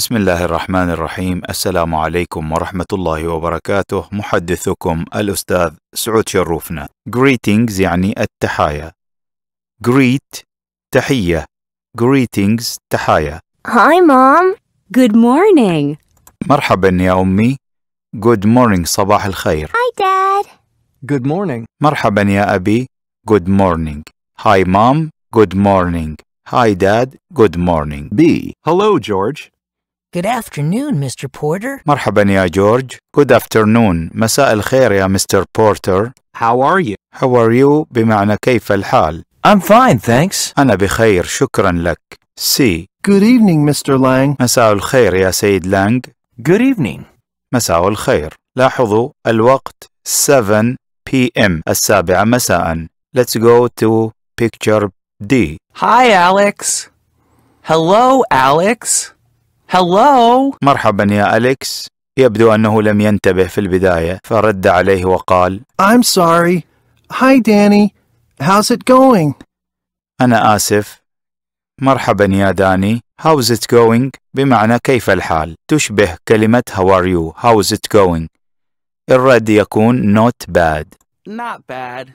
بسم الله الرحمن الرحيم السلام عليكم ورحمة الله وبركاته محدثكم الأستاذ سعود شروفنا greetings يعني التحايا greet تحية greetings تحايا Hi mom good morning مرحبا يا أمي good morning صباح الخير Hi dad good morning مرحبا يا أبي good morning Hi mom good morning Hi dad good morning B hello George Good afternoon, Mr. Porter. مرحبا يا جورج. Good afternoon. مساء الخير يا مستر بورتر. How are you? How are you بمعنى كيف الحال. I'm fine, thanks. أنا بخير شكرا لك. C. Good evening, Mr. Lang. مساء الخير يا سيد لانغ. Good evening. مساء الخير. لاحظوا الوقت 7 p.m. السابعة مساء. Let's go to picture D. Hi, Alex. Hello, Alex. Hello. مرحبا يا أليكس. يبدو أنه لم ينتبه في البداية فرد عليه وقال I'm sorry. Hi Danny. How's it going? أنا آسف. مرحبا يا داني. How's it going? بمعنى كيف الحال. تشبه كلمة How are you? How's it going? الرد يكون not bad. Not bad.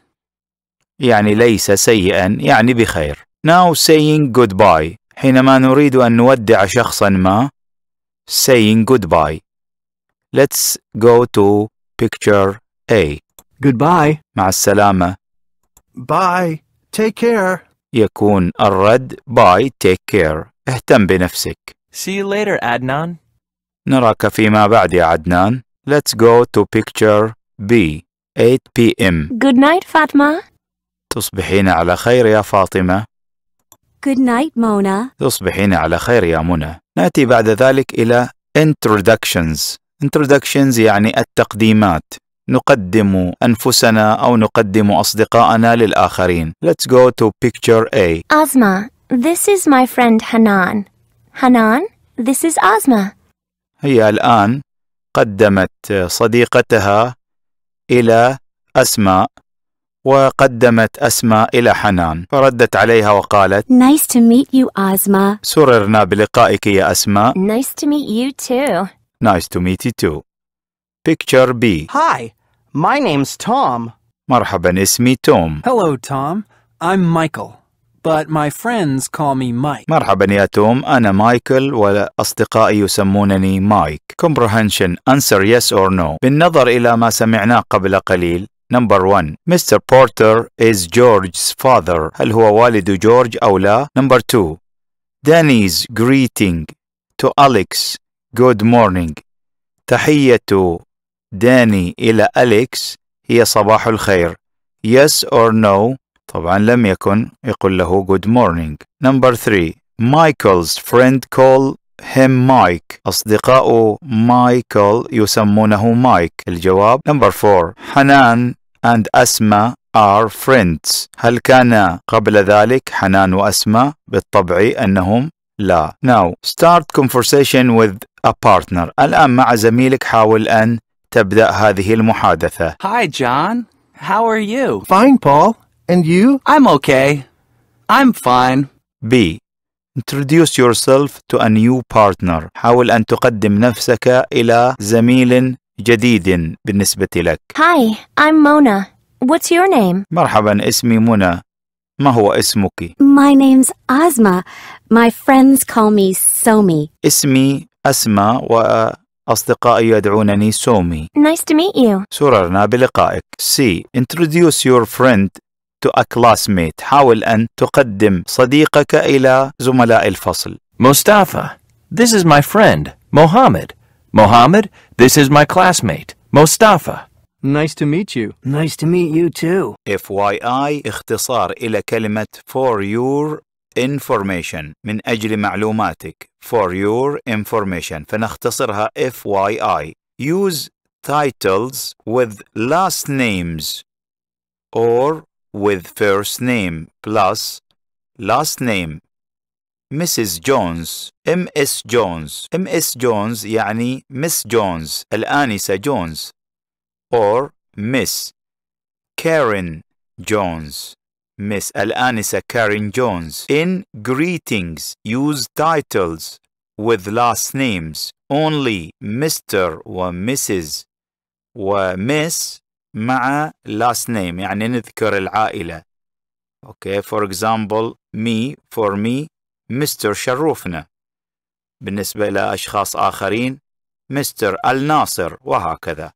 يعني ليس سيئا يعني بخير. Now saying goodbye. حينما نريد أن نودع شخصا ما saying goodbye. Let's go to picture A. Goodbye. مع السلامة. Bye. Take care. يكون الرد باي take care اهتم بنفسك See you later Adnan نراك فيما بعد يا عدنان Let's go to picture B 8 p.m. Good night Fatma تصبحين على خير يا فاطمة Good night, Mona. تصبحين على خير يا منى. نأتي بعد ذلك إلى introductions. introductions يعني التقديمات. نقدم أنفسنا أو نقدم أصدقاءنا للآخرين. Let's go to picture A. Ozma, this is my friend Hanan. Hanan, this is Ozma. هي الآن قدمت صديقتها إلى أسماء وقدمت أسماء إلى حنان فردت عليها وقالت Nice to meet you, Asma. سررنا بلقائك يا أسماء Nice to meet you too. Nice to meet you too. Picture B Hi, my name's Tom. مرحبا اسمي توم Hello, Tom. I'm Michael, but my friends call me Mike. مرحبا يا توم أنا مايكل وأصدقائي يسمونني مايك Comprehension Answer yes or no بالنظر إلى ما سمعناه قبل قليل Number 1 Mr. Porter is George's father هل هو والد George أو لا؟ نمبر 2 Danny's greeting to Alex good morning تحية داني إلى أليكس هي صباح الخير yes or no طبعا لم يكن يقول له good morning number 3 Michael's friend call him مايك أصدقاء مايكل يسمونه مايك الجواب نمبر 4 حنان and أسماء are friends هل كان قبل ذلك حنان وأسماء بالطبع أنهم لا now start conversation with a partner الآن مع زميلك حاول أن تبدأ هذه المحادثة Hi John how are you Fine Paul and you I'm okay I'm fine B introduce yourself to a new partner حاول أن تقدم نفسك إلى زميل جديد بالنسبة لك Hi, I'm Mona. What's your name? مرحبا اسمي منى ما هو اسمك؟ My name's Ozma. My friends call me Somi. اسمي أسمى وأصدقائي يدعونني سومي Nice to meet you. سررنا بلقائك C. Introduce your friend to a classmate حاول أن تقدم صديقك إلى زملاء الفصل Mustafa This is my friend Mohammed Mohammed This is my classmate Mustafa Nice to meet you. Nice to meet you too. FYI اختصار إلى كلمة for your information من أجل معلوماتك for your information فنختصرها FYI use titles with last names or with first name plus last name Mrs. Jones, MS Jones, MS Jones يعني Miss جونز الآنسة Jones, or Miss Karen Jones Miss الآنسة Karen Jones in greetings use titles with last names only Mr. و Mrs. و Miss مع last name يعني نذكر العائلة okay for example me for me Mr. شروفنا بالنسبة إلى أشخاص آخرين Mr. الناصر وهكذا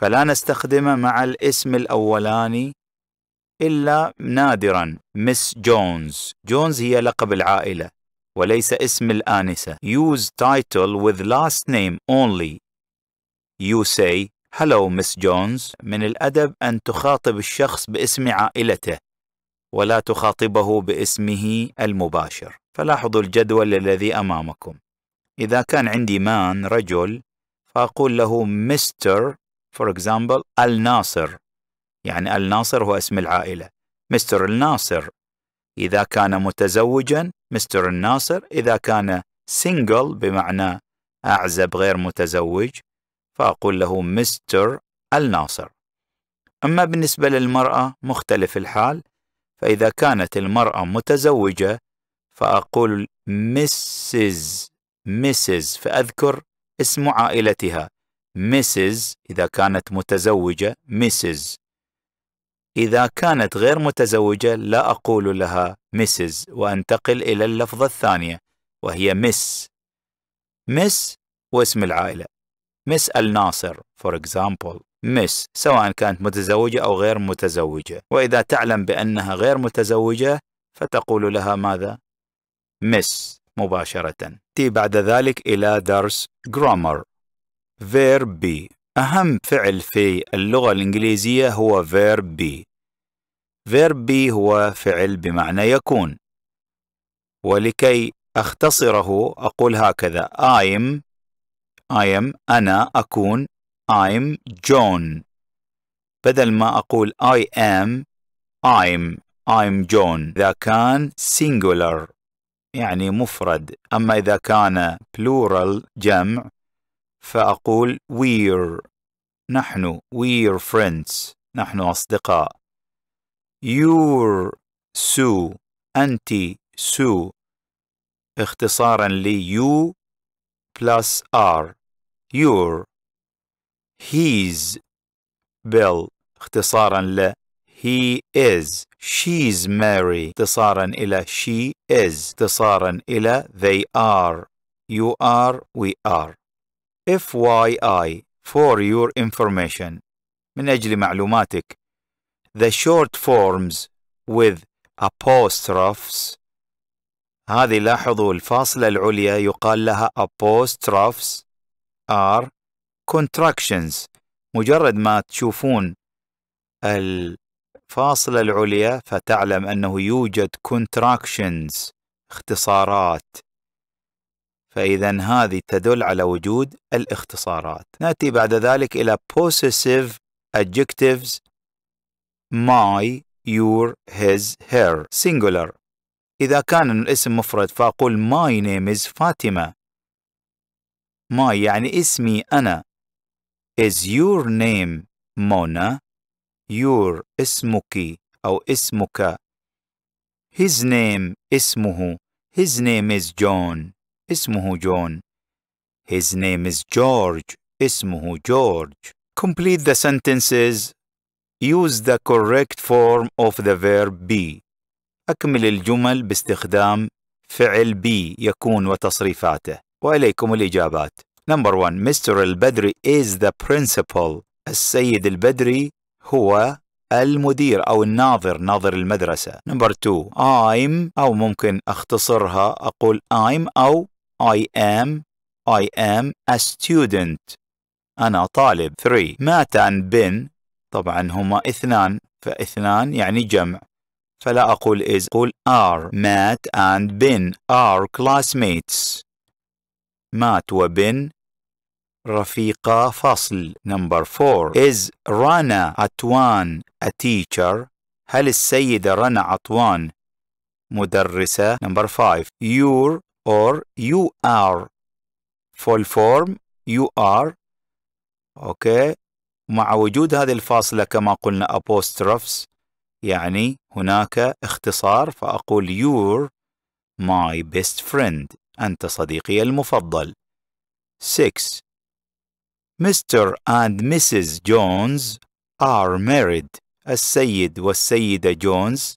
فلا نستخدمه مع الاسم الأولاني إلا نادرا مس جونز جونز هي لقب العائلة وليس اسم الآنسة use title with last name only you say هلو مس جونز من الأدب أن تخاطب الشخص باسم عائلته ولا تخاطبه باسمه المباشر فلاحظوا الجدول الذي أمامكم إذا كان عندي مان رجل فأقول له مستر فور اكزامبل الناصر يعني الناصر هو اسم العائلة مستر الناصر إذا كان متزوجا مستر الناصر إذا كان سنجل بمعنى أعزب غير متزوج فأقول له مستر الناصر أما بالنسبة للمرأة مختلف الحال فإذا كانت المرأة متزوجة فأقول مسز مسز فأذكر اسم عائلتها مسز إذا كانت متزوجة مسز إذا كانت غير متزوجة لا أقول لها مسز وأنتقل إلى اللفظة الثانية وهي مس مس واسم العائلة مس الناصر for example مس سواء كانت متزوجة أو غير متزوجة وإذا تعلم بأنها غير متزوجة فتقول لها ماذا؟ مس مباشرة تي بعد ذلك إلى درس grammar verb be أهم فعل في اللغة الإنجليزية هو verb be verb be هو فعل بمعنى يكون ولكي أختصره أقول هكذا I'm I am أنا أكون I'm John بدل ما أقول I am I'm I'm John إذا كان singular يعني مفرد أما إذا كان plural جمع فأقول we're نحن we're friends نحن أصدقاء you're سو أنت سو اختصارا لي you plus R your his bill اختصارا ل he is she's Mary اختصارا إلى she is اختصارا إلى they are you are we are FYI for your information من أجل معلوماتك the short forms with apostrophes هذه لاحظوا الفاصلة العليا يقال لها apostrophes are contractions مجرد ما تشوفون الفاصلة العليا فتعلم أنه يوجد contractions اختصارات فإذا هذه تدل على وجود الاختصارات نأتي بعد ذلك إلى possessive adjectives my, your, his, her singular إذا كان الاسم مفرد فأقول my name is فاطمة ماي يعني اسمي أنا is your name مونا your اسمك أو اسمك his name اسمه his name is John اسمه جون his name is George اسمه جورج complete the sentences use the correct form of the verb be أكمل الجمل باستخدام فعل be يكون وتصريفاته وإليكم الإجابات نمبر 1 مستر البدري is the principal السيد البدري هو المدير أو الناظر ناظر المدرسة نمبر 2 I'm أو ممكن أختصرها أقول I'm أو I am I am a student أنا طالب 3 مات ماتان بن طبعا هما اثنان فاثنان يعني جمع فلا أقول is أقول are مات and بن are classmates مات وبن رفيقة فصل نمبر 4 Is رانا Atwan a teacher? هل السيدة رنا عطوان مدرسة نمبر 5 Your or you are full form you are أوكي مع وجود هذه الفاصلة كما قلنا apostrophes يعني هناك اختصار فأقول your my best friend أنت صديقي المفضل. 6. Mr. and Mrs. Jones are married. السيد والسيدة جونز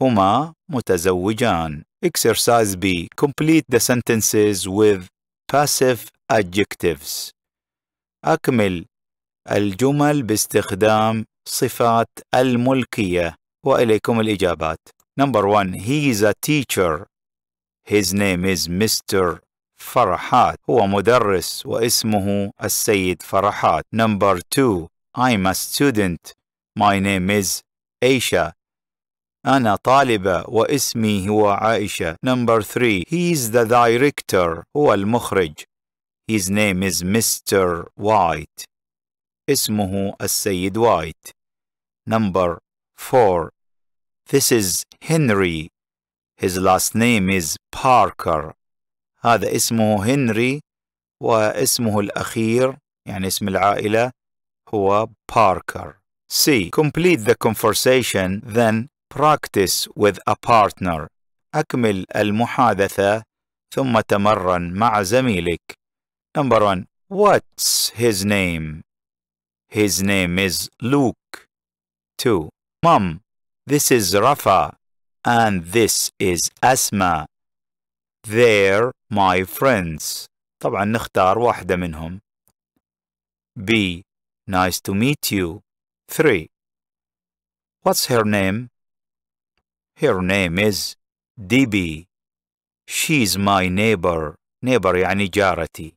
هما متزوجان. Exercise B. Complete the sentences with passive adjectives. أكمل الجمل باستخدام صفات الملكية وإليكم الإجابات. Number one, he is a teacher. His name is Mr. Farhat. هو مدرس واسمه السيد فرحات. Number two, I'm a student. My name is Aisha. أنا طالبة واسمي هو عائشة. Number three, he is the director. هو المخرج. His name is Mr. White. اسمه السيد وايت. Number four, this is Henry. His last name is Parker هذا اسمه هنري واسمه الأخير يعني اسم العائلة هو Parker C. Complete the conversation then practice with a partner أكمل المحادثة ثم تمرن مع زميلك Number one What's his name? His name is Luke 2. Mom, this is Rafa and this is asthma. they They're my friends طبعا نختار واحدة منهم B Nice to meet you 3 What's her name? Her name is DB. She's my neighbor neighbor يعني جارتي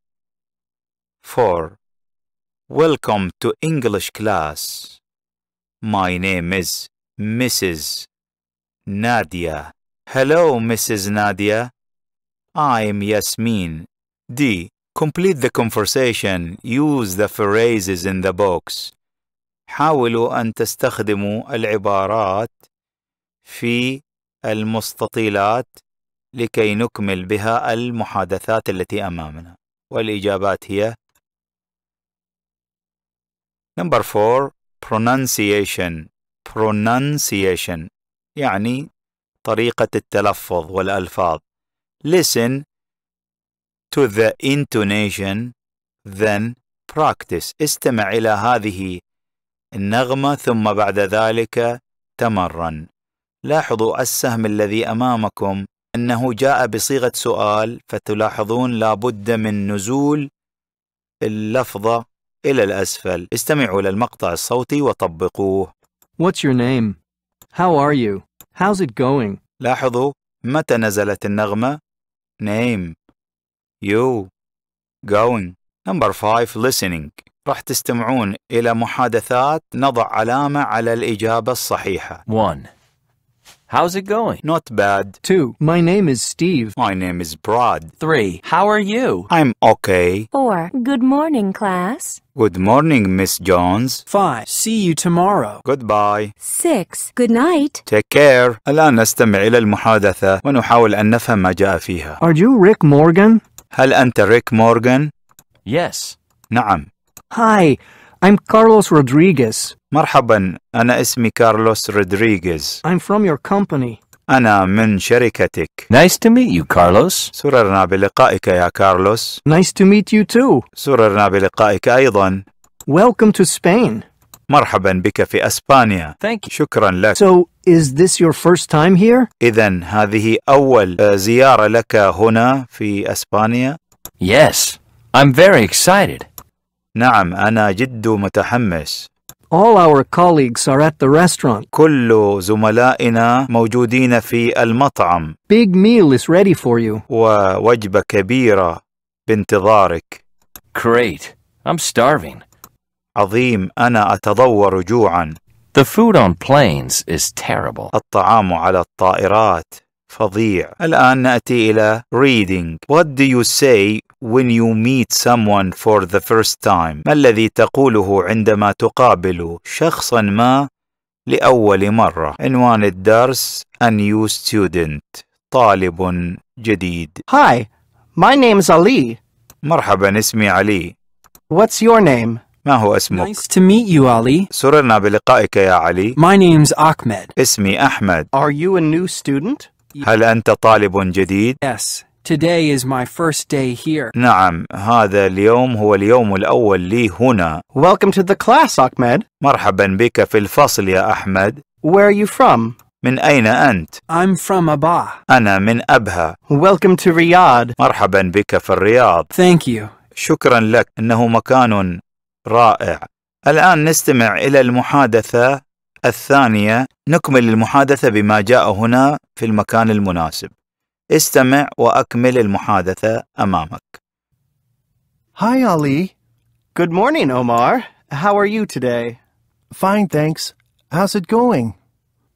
4 Welcome to English class My name is Mrs. Nadia. Hello, Mrs. Nadia. I'm Yasmin. D. Complete the conversation. Use the phrases in the box. حاولوا أن تستخدموا العبارات في المستطيلات لكي نكمل بها المحادثات التي أمامنا. والإجابات هي Number 4 Pronunciation Pronunciation يعني طريقة التلفظ والألفاظ listen to the intonation then practice استمع إلى هذه النغمة ثم بعد ذلك تمرن لاحظوا السهم الذي أمامكم أنه جاء بصيغة سؤال فتلاحظون لابد من نزول اللفظة إلى الأسفل استمعوا إلى المقطع الصوتي وطبقوه What's your name? How are you? How's it going? لاحظوا متى نزلت النغمة name you going number 5 listening راح تستمعون إلى محادثات نضع علامة على الإجابة الصحيحة One. How's it going? Not bad. 2. My name is Steve. My name is Brad. 3. How are you? I'm okay. 4. Good morning, class. Good morning, Miss Jones. 5. See you tomorrow. Goodbye. 6. Good night. Take care. الآن نستمع إلى المحادثة ونحاول أن نفهم ما جاء فيها. Are you Rick Morgan? هل أنت ريك مورغان؟ Yes. نعم. Hi. I'm Carlos Rodriguez. مرحبا أنا اسمي كارلوس رودريغيز I'm from your company. أنا من شركتك Nice to meet you, Carlos. سررنا بلقائك يا كارلوس Nice to meet you too. سررنا بلقائك أيضا Welcome to Spain. مرحبا بك في أسبانيا Thank you. شكرا لك So, is this your first time here? إذا هذه أول زيارة لك هنا في أسبانيا Yes, I'm very excited. نعم أنا جد متحمس. All our colleagues are at the restaurant. كل زملائنا موجودين في المطعم. Big meal is ready for you. ووجبة كبيرة بانتظارك. Great. I'm starving. عظيم أنا أتضور جوعا. The food on planes is terrible. الطعام على الطائرات فظيع الآن نأتي إلى reading What do you say when you meet someone for the first time ما الذي تقوله عندما تقابل شخصا ما لأول مرة عنوان الدرس A new student طالب جديد Hi, my name is Ali مرحبا اسمي علي What's your name? ما هو اسمك؟ Nice to meet you, Ali. سررنا بلقائك يا علي. My name's Ahmed. اسمي أحمد. Are you a new student? إيه. هل أنت طالب جديد؟ Yes. Today is my first day here. نعم، هذا اليوم هو اليوم الأول لي هنا. Welcome to the class, Ahmed. مرحبا بك في الفصل يا أحمد. Where are you from? من أين أنت؟ I'm from Abah. أنا من أبها. Welcome to Riyadh. مرحبا بك في الرياض. Thank you. شكرا لك، إنه مكان رائع. الآن نستمع إلى المحادثة الثانية نكمل المحادثة بما جاء هنا في المكان المناسب استمع وأكمل المحادثة أمامك Hi Ali. Good morning Omar. How are you today? Fine thanks. How's it going?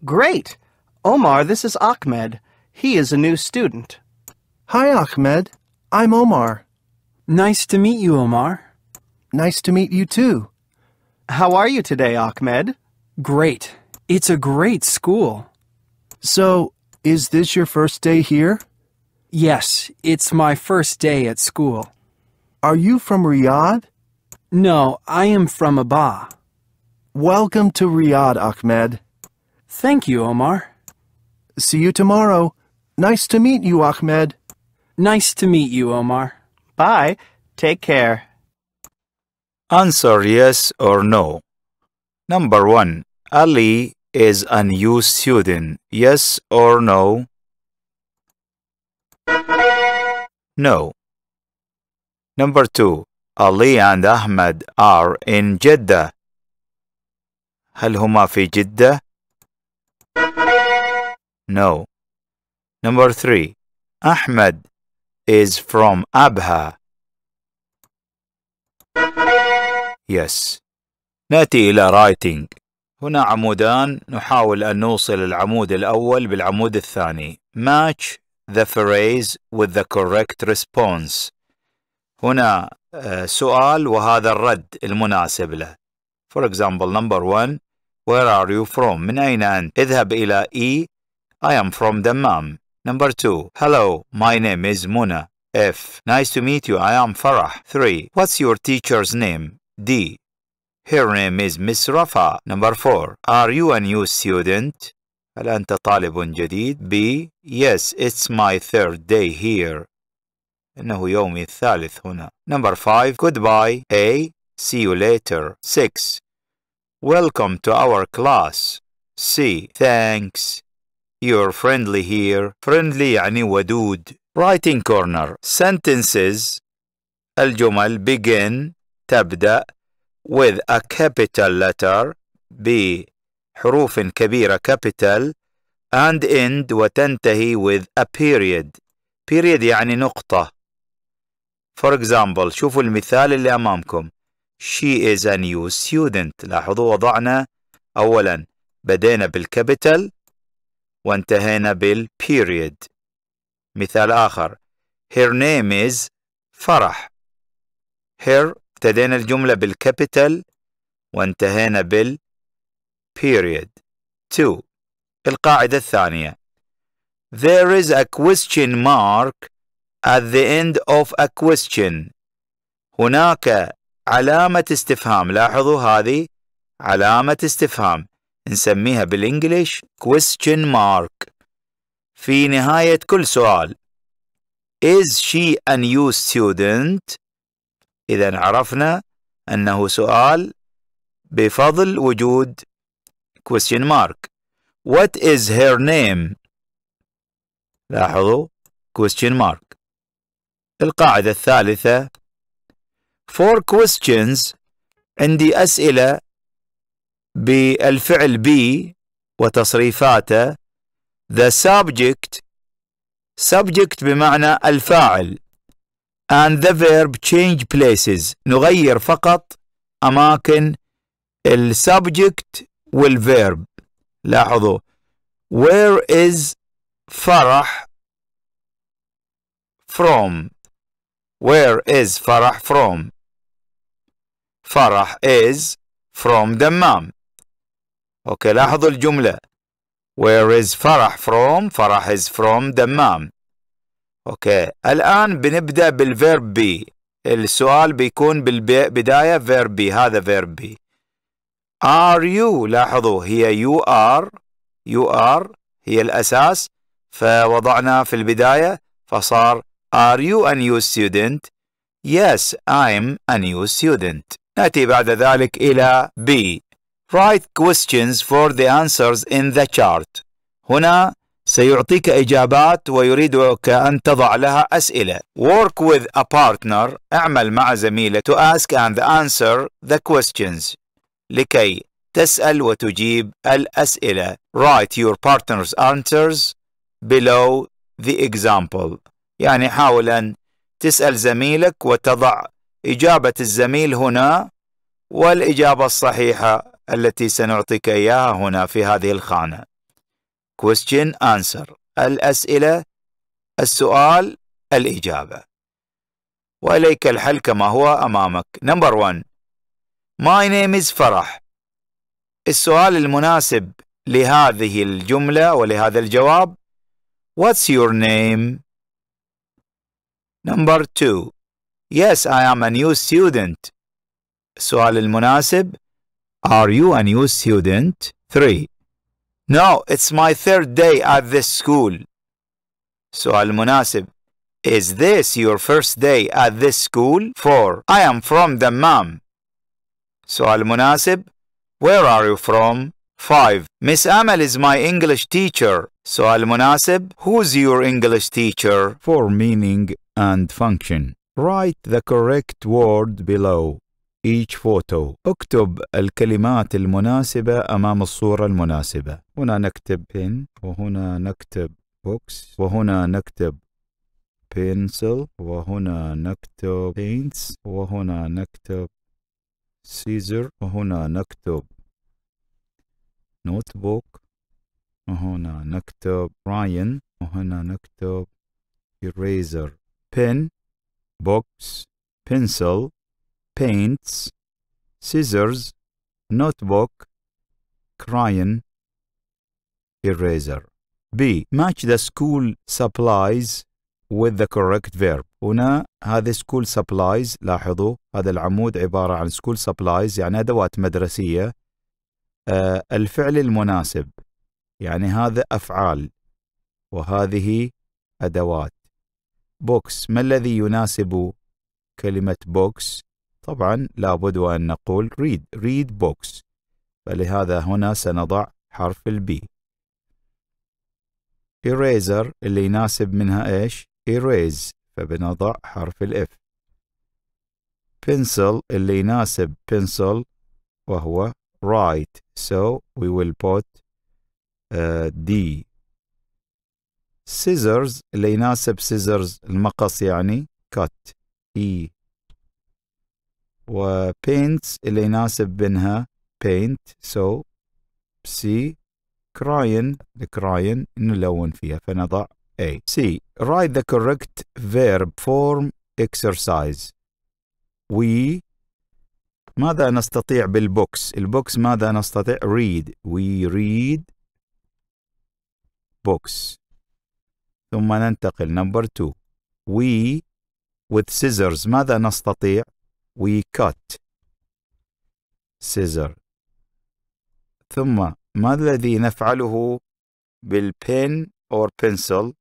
Great. Omar, this is Ahmed. He is a new student. Hi Ahmed. I'm Omar. Nice to meet you, Omar. Nice to meet you too. How are you today, Ahmed? Great. It's a great school. So, is this your first day here? Yes, it's my first day at school. Are you from Riyadh? No, I am from Aba. Welcome to Riyadh, Ahmed. Thank you, Omar. See you tomorrow. Nice to meet you, Ahmed. Nice to meet you, Omar. Bye. Take care. Answer yes or no. Number 1. Ali is an used student. Yes or no? No. Number 2. Ali and Ahmed are in Jeddah. هل هما في جدة؟ No. Number 3. Ahmed is from Abha. Yes. نأتي إلى رايتنج هنا عمودان نحاول أن نوصل العمود الأول بالعمود الثاني match the phrase with the correct response هنا سؤال وهذا الرد المناسب له for example number one where are you from من أين أنت اذهب إلى E I am from Dammam number two hello my name is Muna F nice to meet you I am Farah 3 what's your teacher's name D Her name is Miss Rafa. Number four. Are you a new student? هل أنت طالب جديد؟ B. Yes, it's my third day here. إنه يومي الثالث هنا. Number five. Goodbye. A. See you later. 6. Welcome to our class. C. Thanks. You're friendly here. Friendly يعني ودود. Writing corner. Sentences. الجمل begin. تبدأ. with a capital letter بحروف كبيرة capital and end وتنتهي with a period period يعني نقطة for example شوفوا المثال اللي أمامكم she is a new student لاحظوا وضعنا أولا بدينا بالكابيتال وانتهينا بالبيريد مثال آخر her name is فرح her ابتدينا الجملة بالكابيتال وانتهينا بال period 2 القاعدة الثانية There is a question mark at the end of a question هناك علامة استفهام لاحظوا هذه علامة استفهام نسميها بالإنجليش question mark في نهاية كل سؤال Is she a new student؟ إذا عرفنا أنه سؤال بفضل وجود question mark What is her name? لاحظوا question mark القاعدة الثالثة for questions عندي أسئلة بالفعل be وتصريفاته the subject subject بمعنى الفاعل and the verb change places نغير فقط أماكن السبجكت والفيرب لاحظوا where is فرح from where is فرح from فرح is from دمام اوكي لاحظوا الجملة where is فرح from فرح is from دمام اوكي الان بنبدا بالفيرب بي السؤال بيكون بالبدايه فيرب بي هذا فيرب بي ار يو لاحظوا هي يو ار يو ار هي الاساس فوضعنا في البدايه فصار ار يو a new student يس ايم a new student ناتي بعد ذلك الى بي write questions for the answers in the chart هنا سيعطيك إجابات ويريدك أن تضع لها أسئلة. Work with a partner. اعمل مع زميلك to ask and answer the questions. لكي تسأل وتجيب الأسئلة. Write your partner's answers below the example. يعني حاول أن تسأل زميلك وتضع إجابة الزميل هنا والإجابة الصحيحة التي سنعطيك إياها هنا في هذه الخانة. question answer الأسئلة السؤال الإجابة وإليك الحل كما هو أمامك number one my name is فرح السؤال المناسب لهذه الجملة ولهذا الجواب What's your name? Number two Yes, I am a new student. السؤال المناسب Are you a new student? three No, it's my third day at this school. سؤال مناسب Is this your first day at this school? 4. I am from Dammam. سؤال مناسب Where are you from? 5. Miss Amal is my English teacher. سؤال مناسب Who's your English teacher? For meaning and function. Write the correct word below. each photo اكتب الكلمات المناسبة أمام الصورة المناسبة هنا نكتب pen وهنا نكتب بوكس وهنا نكتب pencil وهنا نكتب paints وهنا نكتب scissor وهنا نكتب notebook وهنا نكتب Ryan وهنا نكتب eraser pen box pencil paints scissors notebook crayon eraser B match the school supplies with the correct verb هنا هذا school supplies لاحظوا هذا العمود عبارة عن school supplies يعني أدوات مدرسية آه الفعل المناسب يعني هذا أفعال وهذه أدوات Books ما الذي يناسب كلمة books طبعا لابد وأن نقول read read books فلهذا هنا سنضع حرف البي eraser اللي يناسب منها ايش erase فبنضع حرف الاف pencil اللي يناسب pencil وهو write so we will put uh, D scissors اللي يناسب scissors المقص يعني cut E وبينتس اللي يناسب بينها بينت سو سي كراين الكراين نلون فيها فنضع A C write the correct verb form exercise we ماذا نستطيع بالبوكس البوكس ماذا نستطيع read we read books ثم ننتقل number 2 we with scissors ماذا نستطيع we cut scissor ثم ما الذي نفعله بالpen or pencil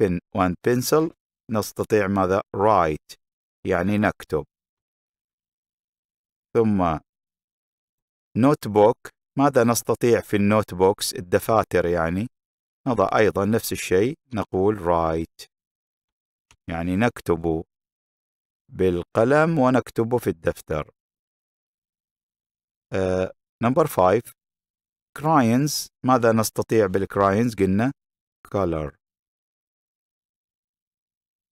pen and pencil نستطيع ماذا write يعني نكتب ثم notebook ماذا نستطيع في النوت الدفاتر يعني نضع أيضا نفس الشيء نقول write يعني نكتب بالقلم ونكتبه في الدفتر آه، number 5 crayons ماذا نستطيع بالكراينز قلنا color